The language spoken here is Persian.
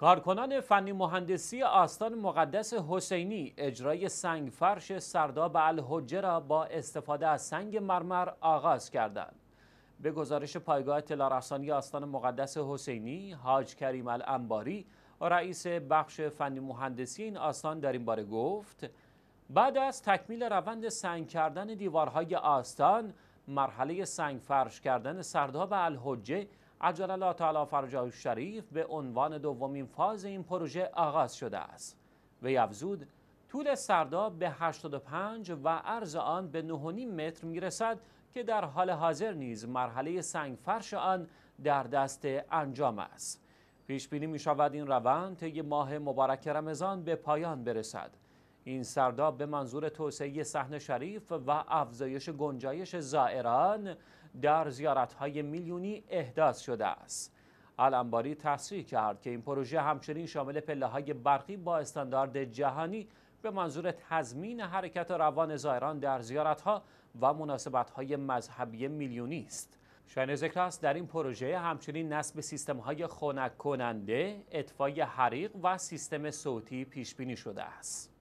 کارکنان فنی مهندسی آستان مقدس حسینی اجرای سنگ فرش سرداب الحجه را با استفاده از سنگ مرمر آغاز کردند. به گزارش پایگاه تلارسانی آستان مقدس حسینی، حاج کریم الانباری رئیس بخش فنی مهندسی این آستان در این باره گفت بعد از تکمیل روند سنگ کردن دیوارهای آستان، مرحله سنگ فرش کردن سرداب الحجه عجل الله تعالی فرجه شریف به عنوان دومین فاز این پروژه آغاز شده است و افزود طول سردا به 85 و عرض آن به 9.5 متر میرسد که در حال حاضر نیز مرحله سنگ فرش آن در دست انجام است پیش بینی می شود این روند طی ماه مبارک رمضان به پایان برسد این سرداب به منظور توسعه صحن شریف و افزایش گنجایش زائران در زیارتهای میلیونی احداث شده است الانباری تصریح کرد که این پروژه همچنین شامل پله های برقی با استاندارد جهانی به منظور تضمین حرکت روان زائران در زیارتها و مناسبتهای مذهبی میلیونی است شاین ذکر است در این پروژه همچنین نصب سیستم های خونک کننده، اطفای حریق و سیستم صوتی پیش بینی شده است.